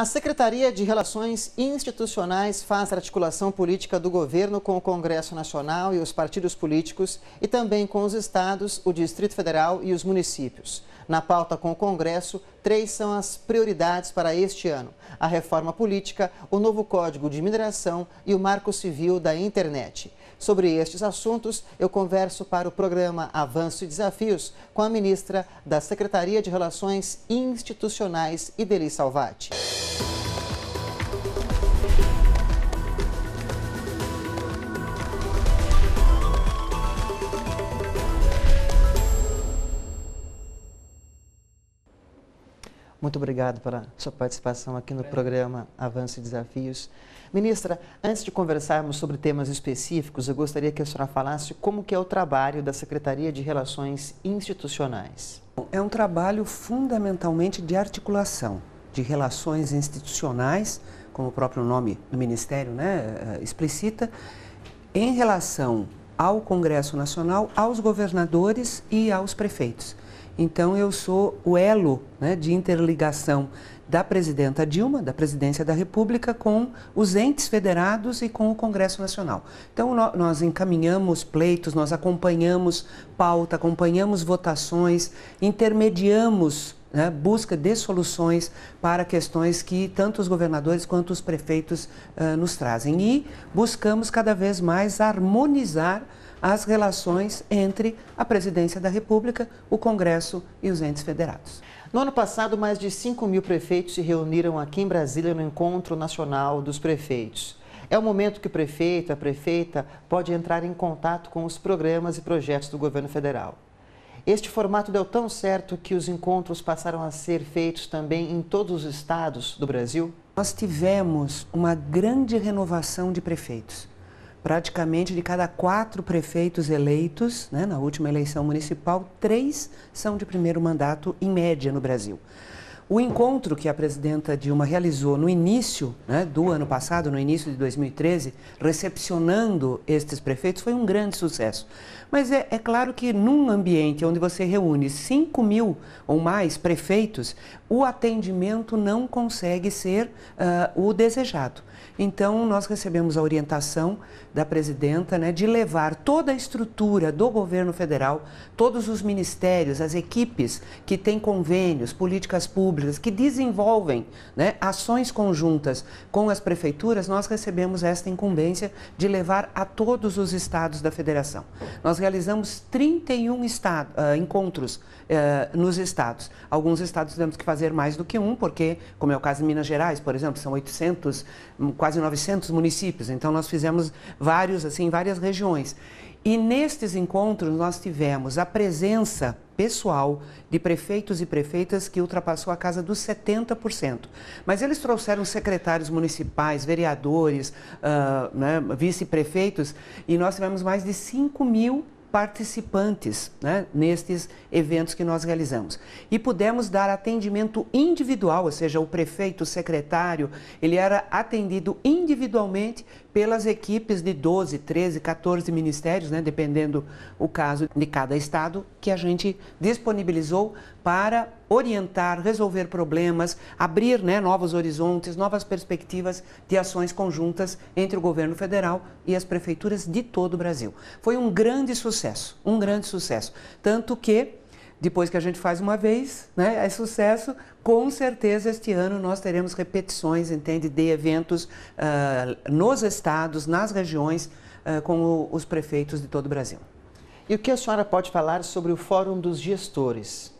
A Secretaria de Relações Institucionais faz articulação política do governo com o Congresso Nacional e os partidos políticos e também com os estados, o Distrito Federal e os municípios. Na pauta com o Congresso, três são as prioridades para este ano: a reforma política, o novo Código de Mineração e o Marco Civil da Internet. Sobre estes assuntos, eu converso para o programa Avanço e Desafios com a ministra da Secretaria de Relações Institucionais, Ideli Salvati. Muito obrigado pela sua participação aqui no programa Avanço e Desafios. Ministra, antes de conversarmos sobre temas específicos, eu gostaria que a senhora falasse como que é o trabalho da Secretaria de Relações Institucionais. É um trabalho fundamentalmente de articulação de relações institucionais, como o próprio nome do Ministério né, eh, explicita, em relação ao Congresso Nacional, aos governadores e aos prefeitos. Então, eu sou o elo né, de interligação da presidenta Dilma, da presidência da República, com os entes federados e com o Congresso Nacional. Então, nós encaminhamos pleitos, nós acompanhamos pauta, acompanhamos votações, intermediamos né, busca de soluções para questões que tanto os governadores quanto os prefeitos uh, nos trazem. E buscamos cada vez mais harmonizar as relações entre a Presidência da República, o Congresso e os entes federados. No ano passado, mais de 5 mil prefeitos se reuniram aqui em Brasília no Encontro Nacional dos Prefeitos. É o momento que o prefeito, a prefeita, pode entrar em contato com os programas e projetos do governo federal. Este formato deu tão certo que os encontros passaram a ser feitos também em todos os estados do Brasil? Nós tivemos uma grande renovação de prefeitos praticamente de cada quatro prefeitos eleitos né, na última eleição municipal, três são de primeiro mandato, em média, no Brasil. O encontro que a presidenta Dilma realizou no início né, do ano passado, no início de 2013, recepcionando estes prefeitos, foi um grande sucesso. Mas é, é claro que num ambiente onde você reúne 5 mil ou mais prefeitos, o atendimento não consegue ser uh, o desejado. Então, nós recebemos a orientação da presidenta né, de levar toda a estrutura do governo federal, todos os ministérios, as equipes que têm convênios, políticas públicas, que desenvolvem né, ações conjuntas com as prefeituras, nós recebemos esta incumbência de levar a todos os estados da federação. Nós realizamos 31 estado, uh, encontros eh, nos estados. Alguns estados temos que fazer mais do que um, porque, como é o caso de Minas Gerais, por exemplo, são 800, hum, quase 900 municípios. Então, nós fizemos vários, assim, várias regiões. E nestes encontros nós tivemos a presença pessoal de prefeitos e prefeitas que ultrapassou a casa dos 70%. Mas eles trouxeram secretários municipais, vereadores, uh, né, vice-prefeitos, e nós tivemos mais de 5 mil participantes né, nestes eventos que nós realizamos. E pudemos dar atendimento individual, ou seja, o prefeito, o secretário, ele era atendido individualmente pelas equipes de 12, 13, 14 ministérios, né, dependendo o caso de cada estado, que a gente disponibilizou para orientar, resolver problemas, abrir né, novos horizontes, novas perspectivas de ações conjuntas entre o governo federal e as prefeituras de todo o Brasil. Foi um grande sucesso, um grande sucesso. Tanto que depois que a gente faz uma vez, né, é sucesso. Com certeza este ano nós teremos repetições, entende, de eventos uh, nos estados, nas regiões, uh, com o, os prefeitos de todo o Brasil. E o que a senhora pode falar sobre o Fórum dos Gestores?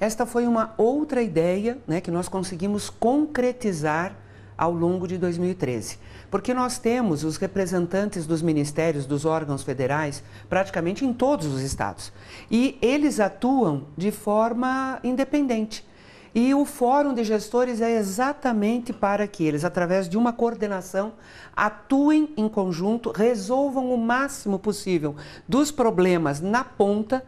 Esta foi uma outra ideia né, que nós conseguimos concretizar ao longo de 2013. Porque nós temos os representantes dos ministérios, dos órgãos federais, praticamente em todos os estados. E eles atuam de forma independente. E o Fórum de Gestores é exatamente para que eles, através de uma coordenação, atuem em conjunto, resolvam o máximo possível dos problemas na ponta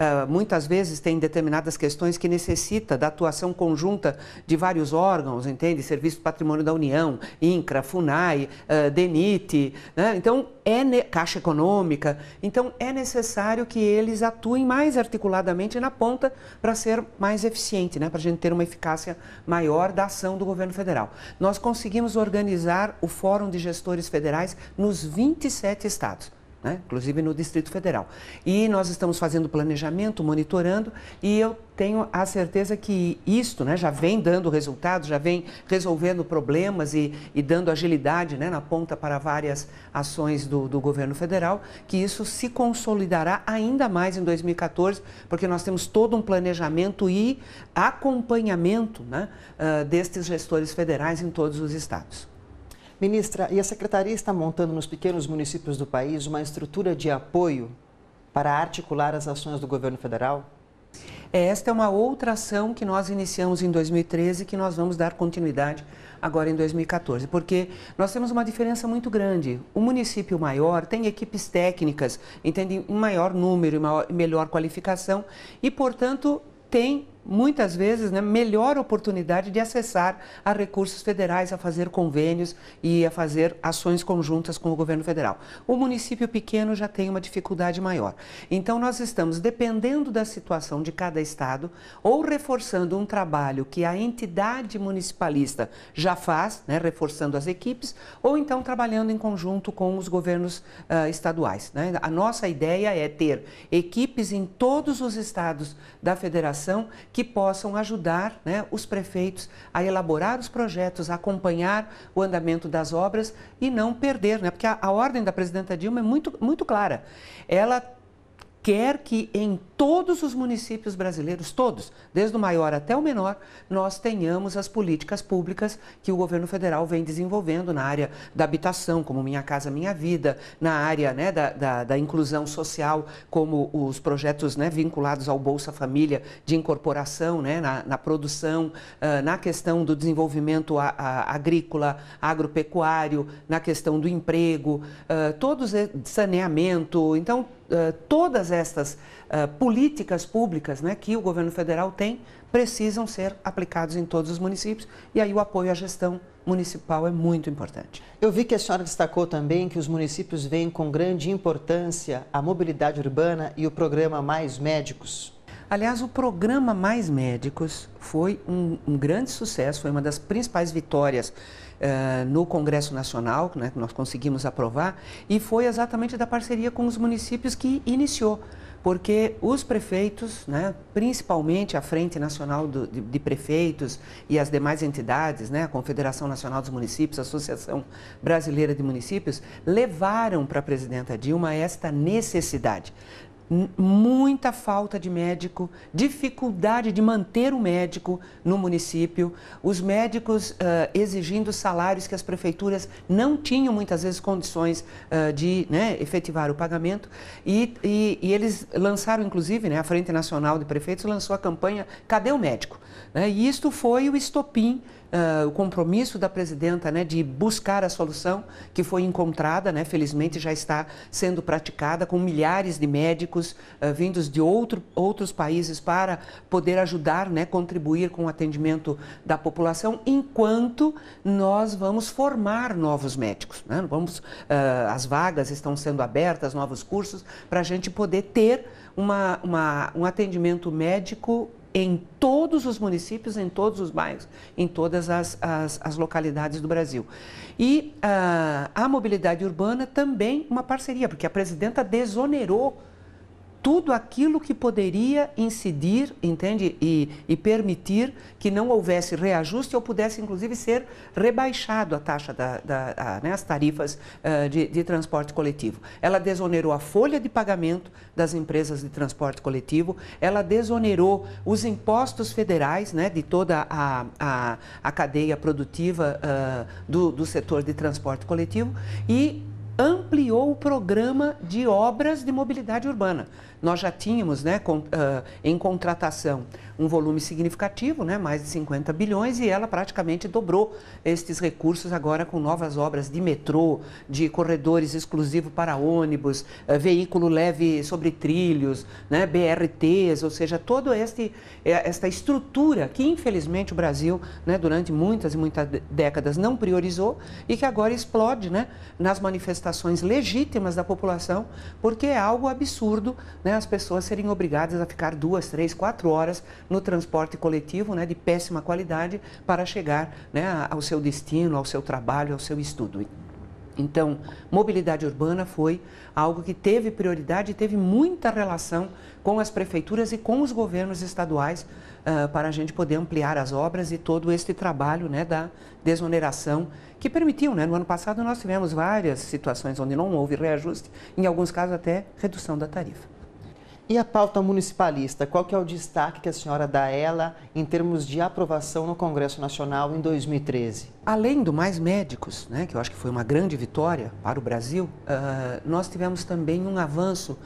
Uh, muitas vezes tem determinadas questões que necessita da atuação conjunta de vários órgãos, entende? Serviço do Patrimônio da União, INCRA, FUNAI, uh, DENIT, né? então é Caixa Econômica. Então é necessário que eles atuem mais articuladamente na ponta para ser mais eficiente, né? para a gente ter uma eficácia maior da ação do governo federal. Nós conseguimos organizar o Fórum de Gestores Federais nos 27 estados né? inclusive no Distrito Federal. E nós estamos fazendo planejamento, monitorando, e eu tenho a certeza que isto né, já vem dando resultados, já vem resolvendo problemas e, e dando agilidade né, na ponta para várias ações do, do governo federal, que isso se consolidará ainda mais em 2014, porque nós temos todo um planejamento e acompanhamento né, uh, destes gestores federais em todos os estados. Ministra, e a Secretaria está montando nos pequenos municípios do país uma estrutura de apoio para articular as ações do governo federal? É, esta é uma outra ação que nós iniciamos em 2013 que nós vamos dar continuidade agora em 2014, porque nós temos uma diferença muito grande. O município maior tem equipes técnicas, entende, um maior número, e melhor qualificação e, portanto, tem muitas vezes, né, melhor oportunidade de acessar a recursos federais, a fazer convênios e a fazer ações conjuntas com o governo federal. O município pequeno já tem uma dificuldade maior. Então, nós estamos, dependendo da situação de cada estado, ou reforçando um trabalho que a entidade municipalista já faz, né, reforçando as equipes, ou então trabalhando em conjunto com os governos uh, estaduais. Né? A nossa ideia é ter equipes em todos os estados da federação que possam ajudar né, os prefeitos a elaborar os projetos, a acompanhar o andamento das obras e não perder, né? porque a, a ordem da presidenta Dilma é muito, muito clara. Ela quer que em todos os municípios brasileiros, todos, desde o maior até o menor, nós tenhamos as políticas públicas que o governo federal vem desenvolvendo na área da habitação, como Minha Casa Minha Vida, na área né, da, da, da, inclusão social, como os projetos né, vinculados ao Bolsa Família de incorporação né, na, na, produção, ah, na questão do desenvolvimento a, a, agrícola, agropecuário, na questão do emprego, uh, todos saneamento. Então, eh, todas estas uh, políticas públicas né, que o governo federal tem precisam ser aplicados em todos os municípios e aí o apoio à gestão municipal é muito importante. Eu vi que a senhora destacou também que os municípios veem com grande importância a mobilidade urbana e o programa Mais Médicos. Aliás, o programa Mais Médicos foi um, um grande sucesso, foi uma das principais vitórias uh, no Congresso Nacional, né, que nós conseguimos aprovar, e foi exatamente da parceria com os municípios que iniciou porque os prefeitos, né, principalmente a Frente Nacional do, de, de, Prefeitos e as demais entidades, né, a Confederação Nacional dos Municípios, a Associação Brasileira de Municípios, levaram para a presidenta Dilma esta necessidade muita falta de médico, dificuldade de manter o médico no município, os médicos uh, exigindo salários que as prefeituras não tinham muitas vezes condições uh, de né, efetivar o pagamento. E, e, e, eles lançaram, inclusive, né, a Frente Nacional de Prefeitos lançou a campanha Cadê o Médico? Né, e isto foi o estopim uh, o compromisso da presidenta né, de buscar a solução que foi encontrada, né, felizmente já está sendo praticada com milhares de médicos uh, vindos de outro, outros países para poder ajudar, né, contribuir com o atendimento da população, enquanto nós vamos formar novos médicos. Né? Vamos, uh, as vagas estão sendo abertas, novos cursos, para a gente poder ter uma, uma, um atendimento médico em todos os municípios, em todos os bairros, em todas as, as, as localidades do Brasil. E a, ah, a mobilidade urbana também uma parceria, porque a presidenta desonerou tudo aquilo que poderia incidir, entende? E, e, permitir que não houvesse reajuste ou pudesse, inclusive, ser rebaixado a taxa da, da né, as tarifas uh, de, de, transporte coletivo. Ela desonerou a folha de pagamento das empresas de transporte coletivo, ela desonerou os impostos federais né, de toda a, a, a cadeia produtiva uh, do, do setor de transporte coletivo e ampliou o programa de obras de mobilidade urbana nós já tínhamos né, com, uh, em contratação um volume significativo, né, mais de 50 bilhões, e ela praticamente dobrou estes recursos agora com novas obras de metrô, de corredores exclusivos para ônibus, uh, veículo leve sobre trilhos, né, BRTs, ou seja, toda eh, esta estrutura que infelizmente o Brasil né, durante muitas e muitas décadas não priorizou e que agora explode né, nas manifestações legítimas da população, porque é algo absurdo né, as pessoas serem obrigadas a ficar duas, três, quatro horas no transporte coletivo né, de péssima qualidade para chegar né, ao seu destino, ao seu trabalho, ao seu estudo. Então, mobilidade urbana foi algo que teve prioridade e teve muita relação com as prefeituras e com os governos estaduais uh, para a gente poder ampliar as obras e todo este trabalho né, da desoneração que permitiu. Né? No ano passado nós tivemos várias situações onde não houve reajuste, em alguns casos até redução da tarifa. E a pauta municipalista, qual que é o destaque que a senhora dá a ela em termos de aprovação no Congresso Nacional em 2013? Além do Mais Médicos, né, que eu acho que foi uma grande vitória para o Brasil, uh, nós tivemos também um avanço,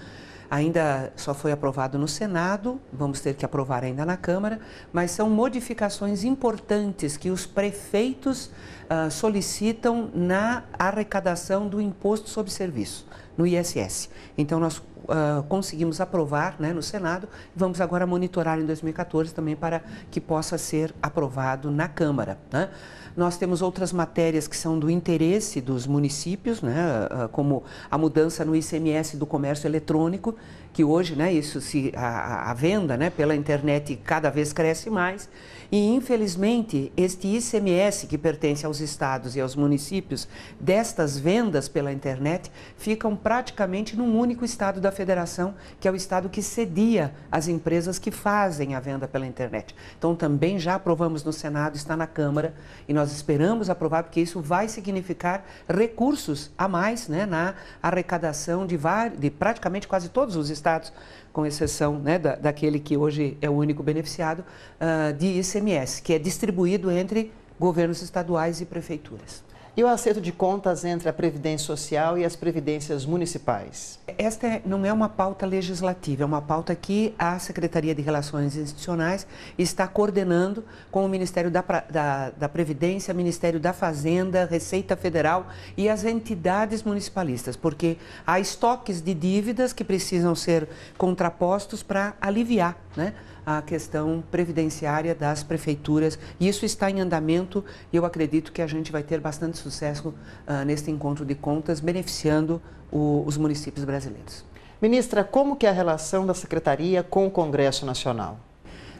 ainda só foi aprovado no Senado, vamos ter que aprovar ainda na Câmara, mas são modificações importantes que os prefeitos uh, solicitam na arrecadação do Imposto sobre Serviço no ISS. Então, nós uh, conseguimos aprovar né, no Senado, vamos agora monitorar em 2014 também para que possa ser aprovado na Câmara. Né? Nós temos outras matérias que são do interesse dos municípios, né, ah, como a mudança no ICMS do comércio eletrônico, que hoje né, isso se, a, a venda né, pela internet cada vez cresce mais. E, infelizmente, este ICMS que pertence aos estados e aos municípios destas vendas pela internet ficam praticamente num único estado da federação, que é o estado que cedia as empresas que fazem a venda pela internet. Então, também já aprovamos no Senado, está na Câmara, e nós esperamos aprovar, porque isso vai significar recursos a mais né, na arrecadação de, de praticamente quase todos os estados com exceção né, da, daquele que hoje é o único beneficiado, uh, de ICMS, que é distribuído entre governos estaduais e prefeituras e o acerto de contas entre a Previdência Social e as previdências municipais? Esta é, não é uma pauta legislativa, é uma pauta que a Secretaria de Relações Institucionais está coordenando com o Ministério da, da, da Previdência, Ministério da Fazenda, Receita Federal e as entidades municipalistas, porque há estoques de dívidas que precisam ser contrapostos para aliviar, né? a questão previdenciária das prefeituras. Isso está em andamento e eu acredito que a gente vai ter bastante sucesso uh, neste encontro de contas, beneficiando o, os municípios brasileiros. Ministra, como que é a relação da Secretaria com o Congresso Nacional?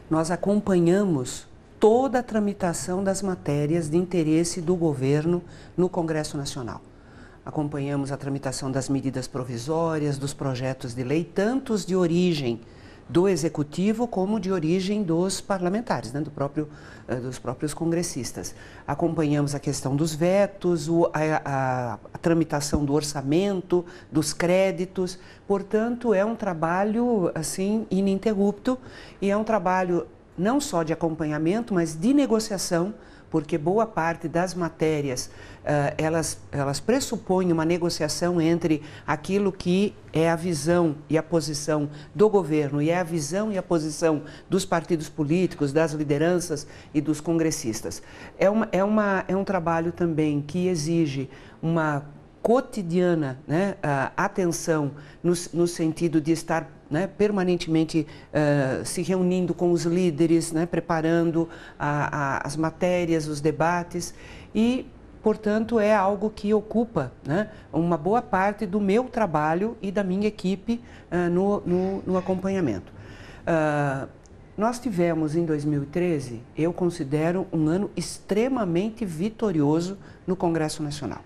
Nós acompanhamos toda a tramitação das matérias de interesse do governo no Congresso Nacional. Acompanhamos a tramitação das medidas provisórias, dos projetos de lei, tantos de origem do executivo como de origem dos parlamentares, né, do próprio, eh, dos próprios congressistas. Acompanhamos a questão dos vetos, o, a, a, a tramitação do orçamento, dos créditos. Portanto, é um trabalho assim ininterrupto e é um trabalho não só de acompanhamento, mas de negociação porque boa parte das matérias uh, elas, elas pressupõem uma negociação entre aquilo que é a visão e a posição do governo e é a visão e a posição dos partidos políticos, das lideranças e dos congressistas. É, uma, é, uma, é um trabalho também que exige uma cotidiana né, ah, atenção no, no sentido de estar né, permanentemente uh, se reunindo com os líderes, né, preparando a, a, as matérias, os debates e portanto, é algo que ocupa né, uma boa parte do meu trabalho e da minha equipe uh, no, no, no, acompanhamento. Uh, nós tivemos em 2013, eu considero um ano extremamente vitorioso no Congresso Nacional,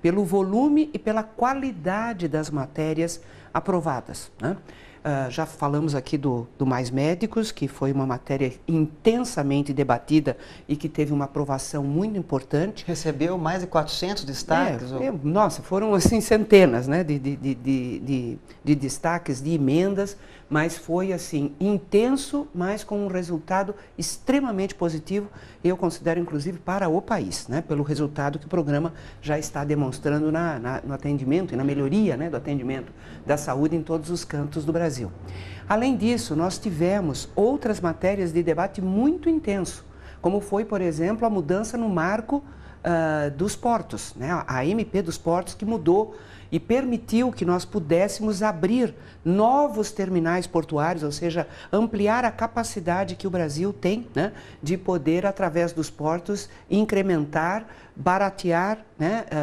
pelo volume e pela qualidade das matérias aprovadas. Né? Uh, já falamos aqui do, do Mais Médicos, que foi uma matéria intensamente debatida e que teve uma aprovação muito importante. Recebeu mais de 400 destaques? É, ou... é, nossa, foram assim centenas né, de, de, de, de, de destaques, de emendas mas foi assim intenso, mas com um resultado extremamente positivo, eu considero inclusive para o país, né? pelo resultado que o programa já está demonstrando na, na, no atendimento e na melhoria né, do atendimento da saúde em todos os cantos do Brasil. Além disso, nós tivemos outras matérias de debate muito intenso, como foi, por exemplo, a mudança no marco uh, dos portos, né? a MP dos portos que mudou e permitiu que nós pudéssemos abrir novos terminais portuários, ou seja, ampliar a capacidade que o Brasil tem né, de poder, através dos portos, incrementar baratear, né, eh,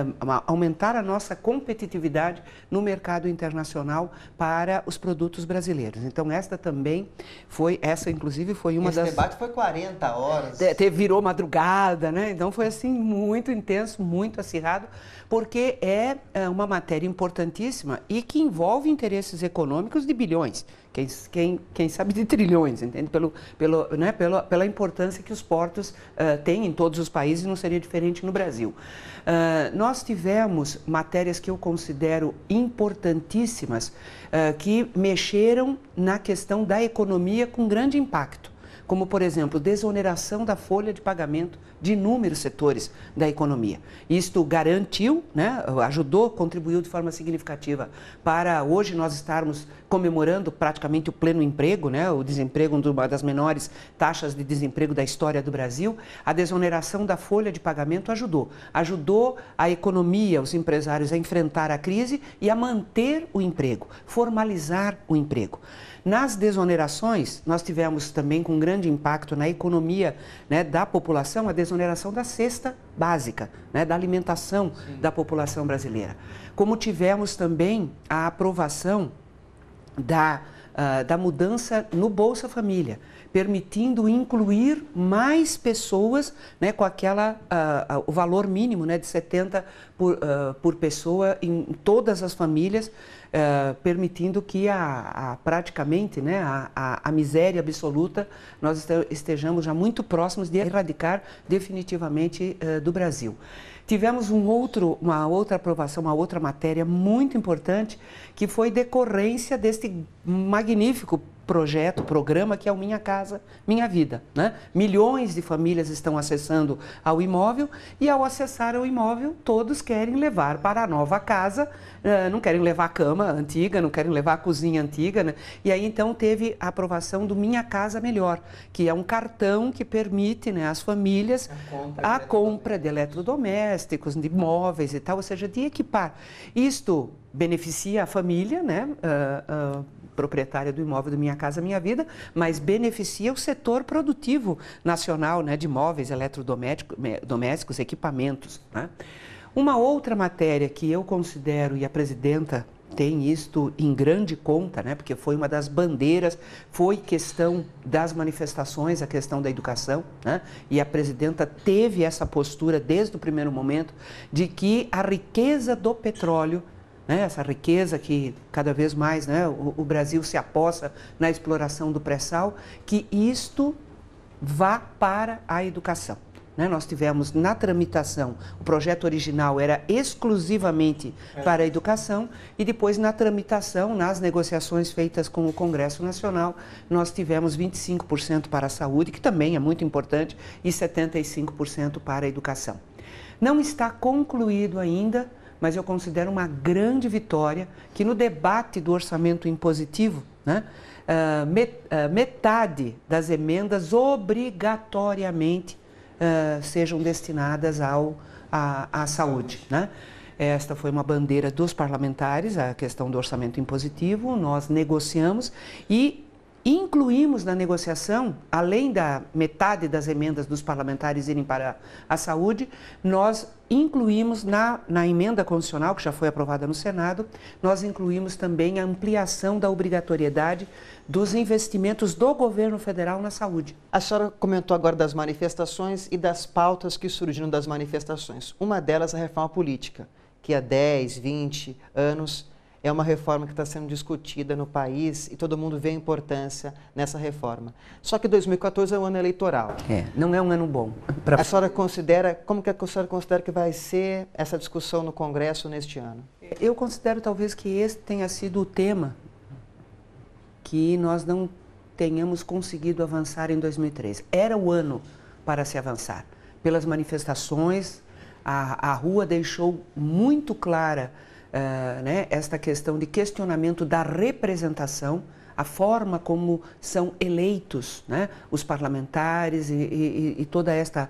aumentar a nossa competitividade no mercado internacional para os produtos brasileiros. Então, esta também foi, essa inclusive foi uma Esse das... Esse debate foi 40 horas. É, te, virou madrugada, né? Então, foi assim muito intenso, muito acirrado, porque é eh, uma matéria importantíssima e que envolve interesses econômicos de bilhões. Quem, quem, quem sabe de trilhões, entende? Pelo, pelo, né, pela, pela importância que os portos uh, têm em todos os países, não seria diferente no Brasil. Uh, nós tivemos matérias que eu considero importantíssimas, uh, que mexeram na questão da economia com grande impacto como, por exemplo, desoneração da folha de pagamento de inúmeros setores da economia. Isto garantiu, né, ajudou, contribuiu de forma significativa para hoje nós estarmos comemorando praticamente o pleno emprego, né? o desemprego, uma das menores taxas de desemprego da história do Brasil, a desoneração da folha de pagamento ajudou. Ajudou a economia, os empresários a enfrentar a crise e a manter o emprego, formalizar o emprego. Nas desonerações, nós tivemos também com grande impacto na economia né, da população a desoneração da cesta básica, né, da alimentação Sim. da população brasileira. Como tivemos também a aprovação da, uh, da mudança no Bolsa Família, permitindo incluir mais pessoas né, com aquela, uh, o valor mínimo né, de 70 por, uh, por pessoa em todas as famílias, permitindo que a, a praticamente né, a, a, a, miséria absoluta nós estejamos já muito próximos de erradicar definitivamente do Brasil. Tivemos um outro, uma outra aprovação, uma outra matéria muito importante, que foi decorrência deste magnífico projeto, programa que é o Minha Casa, Minha Vida. Né? Milhões de famílias estão acessando ao imóvel e ao acessar ao imóvel, todos querem levar para a nova casa, eh, não querem levar a cama antiga, não querem levar a cozinha antiga. Né? E aí então teve a aprovação do Minha Casa Melhor, que é um cartão que permite né, às famílias a compra, a de, compra eletrodomésticos. de eletrodomésticos, de móveis e tal, ou seja, de equipar. Isto beneficia a família, né? Uh, uh, proprietária do imóvel do Minha Casa Minha Vida, mas beneficia o setor produtivo nacional né, de móveis eletrodomésticos, equipamentos. Né? Uma outra matéria que eu considero, e a presidenta tem isto em grande conta, né? porque foi uma das bandeiras, foi questão das manifestações, a questão da educação, né? e a presidenta teve essa postura desde o primeiro momento de que a riqueza do petróleo né, essa riqueza que cada vez mais né, o, o Brasil se aposta na exploração do pré-sal, que isto vá para a educação. Né? Nós tivemos na tramitação, o projeto original era exclusivamente é. para a educação, e depois na tramitação, nas negociações feitas com o Congresso Nacional, nós tivemos 25% para a saúde, que também é muito importante, e 75% para a educação. Não está concluído ainda mas eu considero uma grande vitória que no debate do orçamento impositivo, né, eh, eh, metade das emendas obrigatoriamente eh, sejam destinadas ao, à, à saúde. Né? Esta foi uma bandeira dos parlamentares, a questão do orçamento impositivo, nós negociamos e Incluímos na negociação, além da metade das emendas dos parlamentares irem para a saúde, nós incluímos na, na emenda constitucional, que já foi aprovada no Senado, nós incluímos também a ampliação da obrigatoriedade dos investimentos do governo federal na saúde. A senhora comentou agora das manifestações e das pautas que surgiram das manifestações. Uma delas, a reforma política, que há 10, 20 anos é uma reforma que está sendo discutida no país e todo mundo vê a importância nessa reforma. Só que 2014 é um ano eleitoral. É, não é um ano bom. Pra... A senhora considera, como que a senhora considera que vai ser essa discussão no Congresso neste ano? Eu considero talvez que esse tenha sido o tema que nós não tenhamos conseguido avançar em 2003. Era o ano para se avançar. Pelas manifestações, a, a rua deixou muito clara uh, né, esta questão de questionamento da representação, a forma como são eleitos né, os parlamentares e, e, e toda esta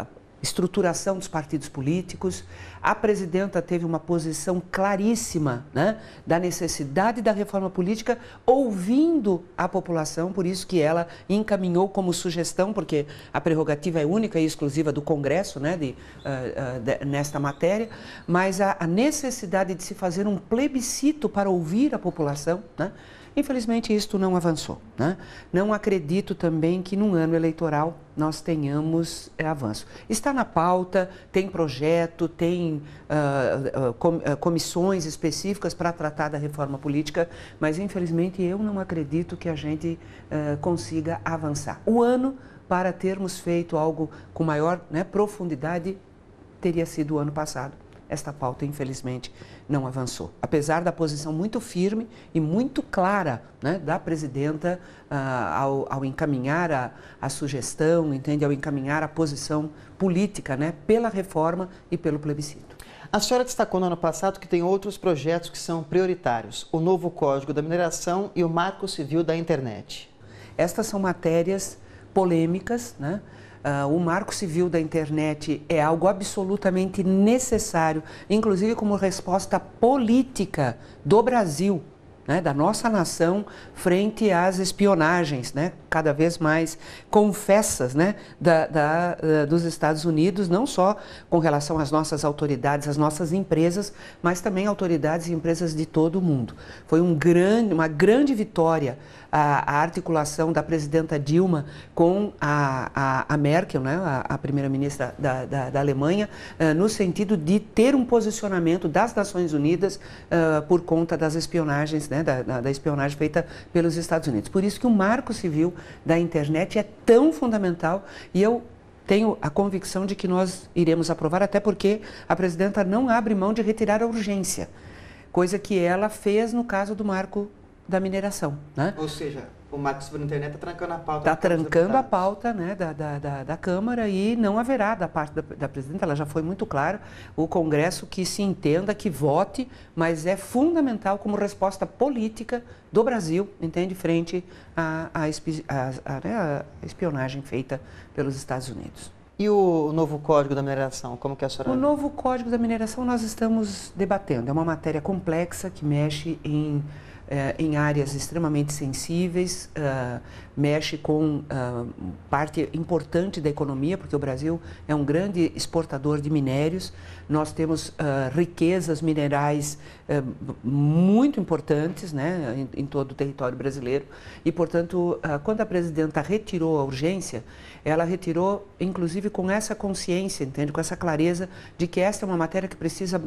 uh, estruturação dos partidos políticos. A presidenta teve uma posição claríssima né, da necessidade da reforma política, ouvindo a população, por isso que ela encaminhou como sugestão, porque a prerrogativa é única e exclusiva do Congresso né, de, uh, uh, de, nesta matéria, mas a, a necessidade de se fazer um plebiscito para ouvir a população. Né, Infelizmente, isto não avançou. Né? Não acredito também que num ano eleitoral nós tenhamos é, avanço. Está na pauta, tem projeto, tem uh, com, uh, comissões específicas para tratar da reforma política, mas infelizmente eu não acredito que a gente consiga avançar. O ano para termos feito algo com maior né, profundidade teria sido o ano passado esta pauta, infelizmente, não avançou. Apesar da posição muito firme e muito clara né, da presidenta uh, ao, ao, encaminhar a, a, sugestão, entende? ao encaminhar a posição política né, pela reforma e pelo plebiscito. A senhora destacou no ano passado que tem outros projetos que são prioritários: o novo Código da Mineração e o Marco Civil da Internet. Estas são matérias polêmicas, né? Uh, o marco civil da internet é algo absolutamente necessário, inclusive como resposta política do Brasil né, da nossa nação frente às espionagens, né, cada vez mais confessas né, da, da, eh, dos Estados Unidos, não só com relação às nossas autoridades, às nossas empresas, mas também autoridades e empresas de todo o mundo. Foi um grande, uma grande vitória a, a articulação da presidenta Dilma com a, a, a Merkel, né, a, a primeira-ministra da, da, da, Alemanha, eh, no sentido de ter um posicionamento das Nações Unidas eh, por conta das espionagens né, né, da, da, da, espionagem feita pelos Estados Unidos. Por isso que o marco civil da internet é tão fundamental e eu tenho a convicção de que nós iremos aprovar, até porque a presidenta não abre mão de retirar a urgência, coisa que ela fez no caso do marco da mineração. Né? Ou seja, o Marcos Brunternet está trancando a pauta. Está trancando a pauta né, da, da, da, da, Câmara e não haverá da parte da, da presidenta, ela já foi muito clara, o Congresso que se entenda, que vote, mas é fundamental como resposta política do Brasil, entende, frente à, à, né, à espionagem feita pelos Estados Unidos. E o novo Código da Mineração, como que a senhora... O novo Código da Mineração nós estamos debatendo, é uma matéria complexa que mexe em é, em áreas extremamente sensíveis, uh, mexe com uh, parte importante da economia, porque o Brasil é um grande exportador de minérios nós temos uh, riquezas minerais uh, muito importantes né, em, em, todo o território brasileiro. E, portanto, uh, quando a presidenta retirou a urgência, ela retirou, inclusive, com essa consciência, entende? com essa clareza de que esta é uma matéria que precisa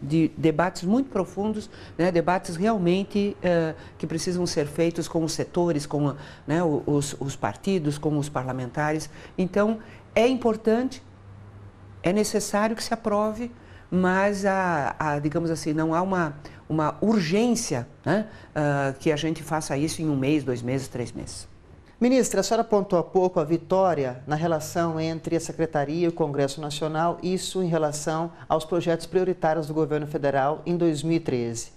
de debates muito profundos, né, debates realmente que precisam ser feitos com os setores, com né, os, os partidos, com os parlamentares. Então, é importante é necessário que se aprove, mas, a, a digamos assim, não há uma, uma urgência né, uh, que a gente faça isso em um mês, dois meses, três meses. Ministra, a senhora apontou há pouco a vitória na relação entre a Secretaria e o Congresso Nacional, isso em relação aos projetos prioritários do governo federal em 2013.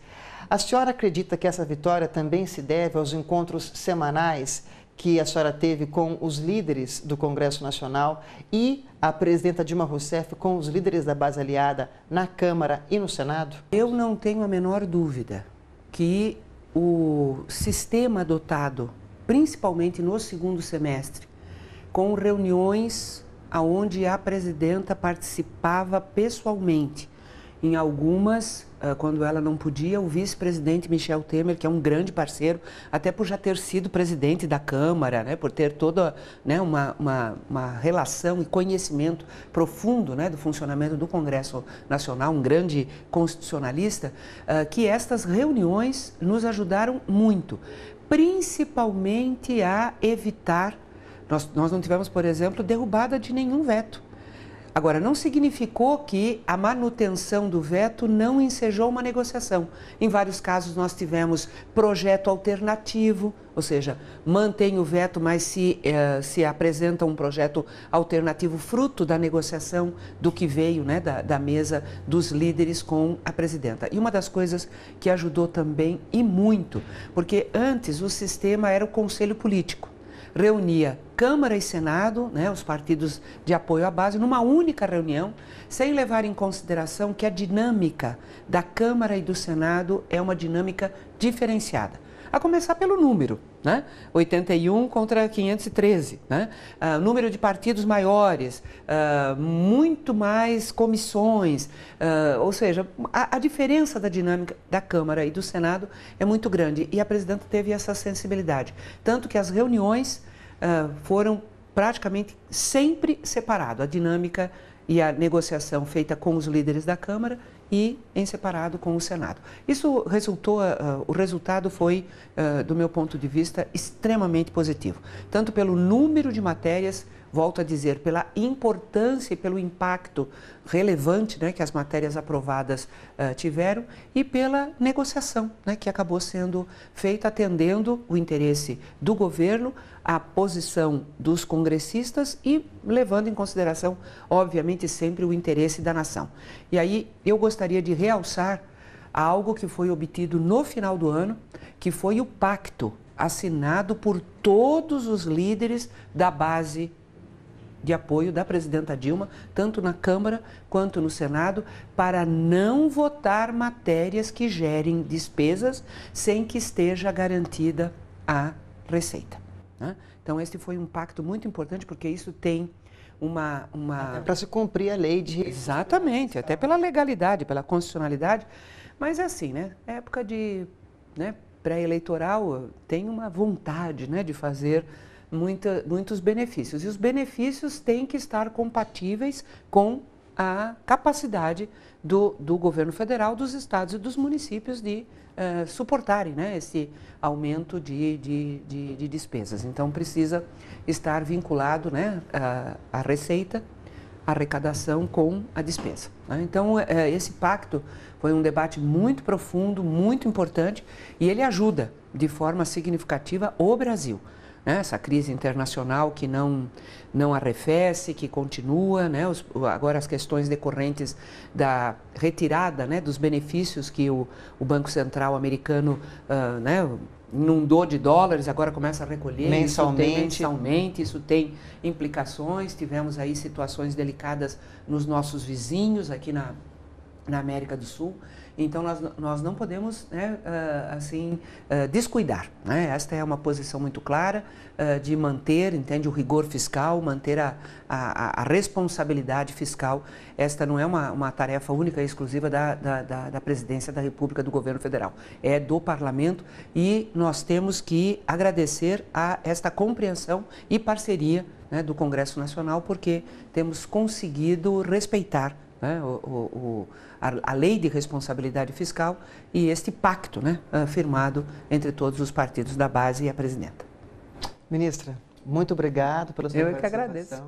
A senhora acredita que essa vitória também se deve aos encontros semanais que a senhora teve com os líderes do Congresso Nacional e a presidenta Dilma Rousseff com os líderes da base aliada na Câmara e no Senado? Eu não tenho a menor dúvida que o sistema adotado, principalmente no segundo semestre, com reuniões aonde a presidenta participava pessoalmente em algumas ah, quando ela não podia, o vice-presidente Michel Temer, que é um grande parceiro, até por já ter sido presidente da Câmara, né, por ter toda né, uma, uma, uma, relação e conhecimento profundo né, do funcionamento do Congresso Nacional, um grande constitucionalista, uh, que estas reuniões nos ajudaram muito, principalmente a evitar. Nós, nós não tivemos, por exemplo, derrubada de nenhum veto. Agora, não significou que a manutenção do veto não ensejou uma negociação. Em vários casos, nós tivemos projeto alternativo, ou seja, mantém o veto, mas se, eh, se apresenta um projeto alternativo fruto da negociação do que veio né, da, da mesa dos líderes com a presidenta. E uma das coisas que ajudou também, e muito, porque antes o sistema era o conselho político reunia Câmara e Senado, né, os partidos de apoio à base, numa única reunião, sem levar em consideração que a dinâmica da Câmara e do Senado é uma dinâmica diferenciada a começar pelo número, né? 81 contra 513, né? Ah, número de partidos maiores, ah, muito mais comissões, ah, ou seja, a, a, diferença da dinâmica da Câmara e do Senado é muito grande e a presidenta teve essa sensibilidade, tanto que as reuniões foram praticamente sempre separado a dinâmica e a negociação feita com os líderes da Câmara e em separado com o Senado. Isso resultou, uh, o resultado foi, uh, do meu ponto de vista, extremamente positivo, tanto pelo número de matérias volto a dizer, pela importância e pelo impacto relevante né, que as matérias aprovadas uh, tiveram e pela negociação né, que acabou sendo feita, atendendo o interesse do governo, a posição dos congressistas e levando em consideração, obviamente, sempre o interesse da nação. E aí eu gostaria de realçar algo que foi obtido no final do ano, que foi o pacto assinado por todos os líderes da base de apoio da presidenta Dilma, tanto na Câmara quanto no Senado, para não votar matérias que gerem despesas sem que esteja garantida a receita. Né? Então, este foi um pacto muito importante, porque isso tem uma. uma... Para se cumprir a lei de. Exatamente, até pela legalidade, pela constitucionalidade. Mas é assim, né? época de né, pré-eleitoral tem uma vontade né, de fazer muita, muitos benefícios. E os benefícios têm que estar compatíveis com a capacidade do, do governo federal, dos estados e dos municípios de eh, suportarem né, esse aumento de, de, de, de, despesas. Então, precisa estar vinculado né, a, a receita a arrecadação com a despesa. Né. Então, eh, esse pacto foi um debate muito profundo, muito importante e ele ajuda de forma significativa o Brasil né? essa crise internacional que não, não arrefece, que continua, né? Os, agora as questões decorrentes da retirada né? dos benefícios que o, o Banco Central americano uh, né? inundou de dólares, agora começa a recolher mensalmente. Isso tem, mensalmente, isso tem implicações, tivemos aí situações delicadas nos nossos vizinhos aqui na, na América do Sul. Então, nós, nós não podemos né, ah, assim, ah, descuidar. Né? Esta é uma posição muito clara ah, de manter, entende, o rigor fiscal, manter a, a, a responsabilidade fiscal. Esta não é uma, uma tarefa única e exclusiva da, da, da, da presidência da República, do governo federal. É do parlamento e nós temos que agradecer a esta compreensão e parceria né, do Congresso Nacional, porque temos conseguido respeitar né, o, o, a, a, lei de responsabilidade fiscal e este pacto né, ah, firmado entre todos os partidos da base e a presidenta. Ministra, muito obrigado pela sua Eu é que agradeço.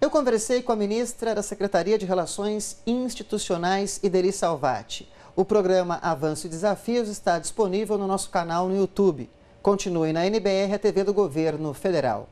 Eu conversei com a ministra da Secretaria de Relações Institucionais, Ideri Salvati. O programa Avanço e Desafios está disponível no nosso canal no YouTube. Continue na NBR, a TV do Governo Federal.